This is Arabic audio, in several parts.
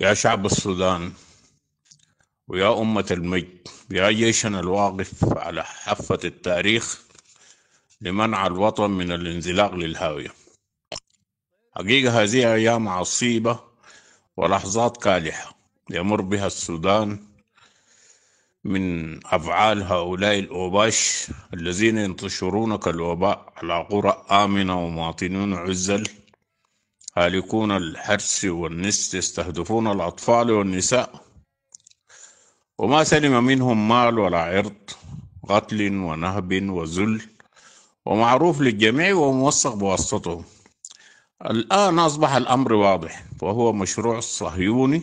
يا شعب السودان ويا أمة المجد يا جيشنا الواقف على حافة التاريخ لمنع الوطن من الانزلاق للهاوية حقيقة هذه أيام عصيبة ولحظات كالحة يمر بها السودان من أفعال هؤلاء الأوباش الذين ينتشرون كالوباء على قرى آمنة ومواطنون عزل هالكون الحرس والنس يستهدفون الأطفال والنساء وما سلم منهم مال ولا عرض قتل ونهب وذل ومعروف للجميع وموثق بواسطته الآن أصبح الأمر واضح وهو مشروع صهيوني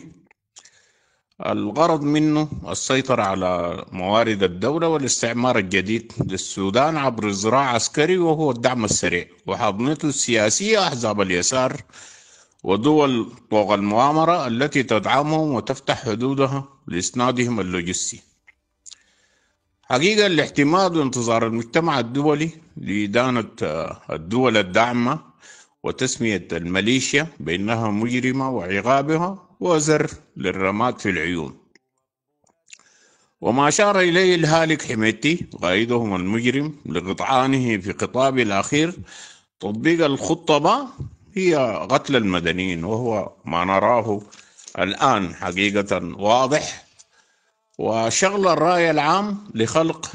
الغرض منه السيطرة على موارد الدولة والاستعمار الجديد للسودان عبر ذراع عسكري وهو الدعم السريع وحاضنته السياسية أحزاب اليسار ودول طوق المؤامرة التي تدعمهم وتفتح حدودها لإسنادهم اللوجستي حقيقة الاحتماد وانتظار المجتمع الدولي لإدانة الدول الداعمة وتسمية الميليشيا بأنها مجرمة وعقابها وزر للرماد في العيون وما أشار إليه الهالك حميتي قائدهم المجرم لقطعانه في خطابه الأخير تطبيق الخطبة هي قتل المدنيين وهو ما نراه الآن حقيقة واضح وشغل الرأي العام لخلق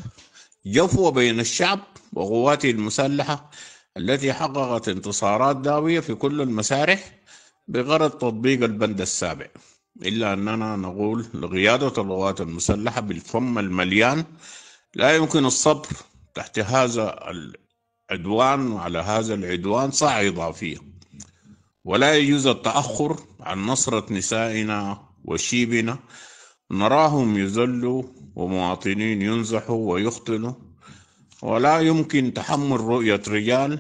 جفوة بين الشعب وقواته المسلحة التي حققت انتصارات داوية في كل المسارح بغرض تطبيق البند السابع إلا أننا نقول لقيادة القوات المسلحة بالفم المليان لا يمكن الصبر تحت هذا العدوان وعلى هذا العدوان صاع إضافية ولا يجوز التأخر عن نصرة نسائنا وشيبنا نراهم يذلوا ومواطنين ينزحوا ويختنوا ولا يمكن تحمل رؤية رجال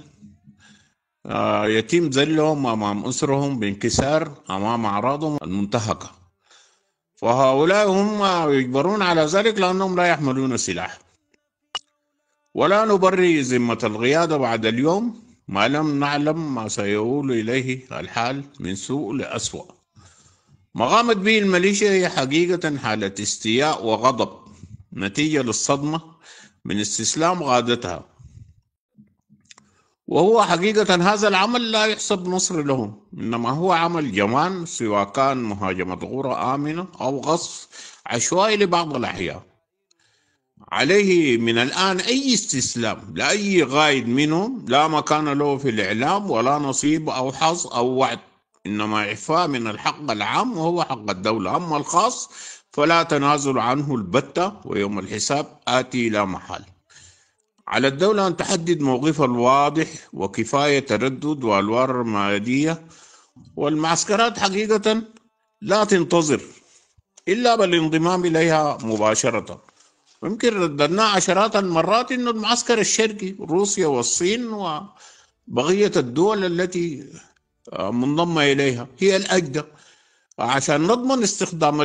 آه، يتم ذلهم أمام أسرهم بانكسار أمام أعراضهم المنتهكة فهؤلاء هم يجبرون على ذلك لأنهم لا يحملون سلاح ولا نبري ذمة القيادة بعد اليوم ما لم نعلم ما سيؤول إليه الحال من سوء لأسوأ ما قامت به الميليشيا هي حقيقة حالة استياء وغضب نتيجة للصدمة من استسلام قادتها وهو حقيقة هذا العمل لا يحسب نصر لهم إنما هو عمل جمان سواء كان مهاجمة غورة آمنة أو غصب عشوائي لبعض الأحياء عليه من الآن أي استسلام لأي غايد منهم لا مكان له في الإعلام ولا نصيب أو حظ أو وعد إنما إعفاء من الحق العام وهو حق الدولة أما الخاص فلا تنازل عنه البتة ويوم الحساب آتي لا محال على الدولة أن تحدد موقفها الواضح وكفاية تردد وألوار رمادية والمعسكرات حقيقة لا تنتظر إلا بالانضمام إليها مباشرة ويمكن رددنا عشرات المرات إنه المعسكر الشرقي روسيا والصين وبقية الدول التي آه، منضمة إليها هي الأجدى عشان نضمن استخدام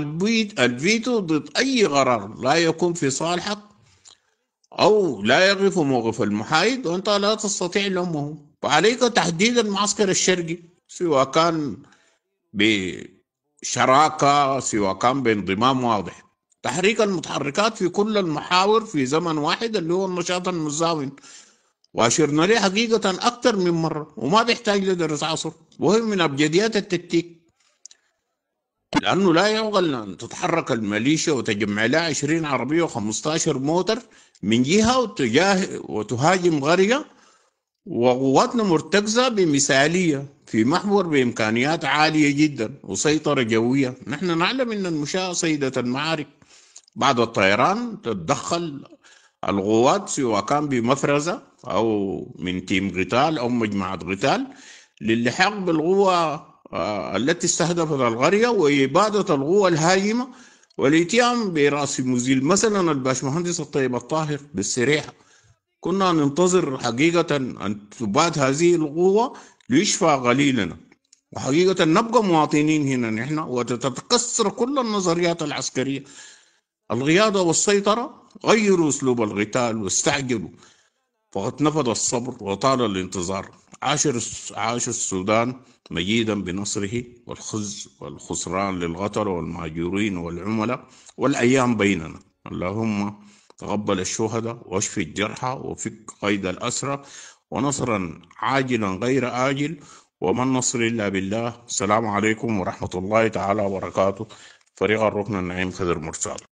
الفيتو ضد أي قرار لا يكون في صالحك أو لا يقف موقف المحايد وأنت لا تستطيع لومه وعليك تحديد المعسكر الشرقي سواء كان بشراكة سواء كان بانضمام واضح تحريك المتحركات في كل المحاور في زمن واحد اللي هو النشاط المزاون وأشرنا له حقيقة أكثر من مرة وما بيحتاج لدرس عصر وهي من أبجديات التكتيك لأنه لا يعقل أن تتحرك الميليشيا وتجمع لها 20 عربية و15 موتر من جهة وتجاه وتهاجم غرية وقواتنا مرتكزة بمثالية في محور بإمكانيات عالية جدا وسيطرة جوية نحن نعلم أن المشاة سيدة المعارك بعد الطيران تتدخل الغوات سواء كان بمفرزة أو من تيم قتال أو مجمعة قتال للحاق بالقوة آه، التي استهدفت القرية وإبادة القوة الهاجمة والاتيان براس المزيل مثلا الباشمهندس الطيب الطاهر بالسريحة كنا ننتظر حقيقة أن تبات هذه القوة ليشفى غليلنا وحقيقة نبقى مواطنين هنا نحن وتتكسر كل النظريات العسكرية القيادة والسيطرة غيروا أسلوب القتال واستعجلوا فقد نفذ الصبر وطال الانتظار عاشر, عاش السودان مجيدا بنصره والخز والخسران للغتر والمهجورين والعملاء والأيام بيننا اللهم تقبل الشهداء واشف الجرحى وفك قيد الأسرى ونصرا عاجلا غير آجل وما النصر إلا بالله السلام عليكم ورحمة الله تعالى وبركاته فريق الركن النعيم خضر مرسال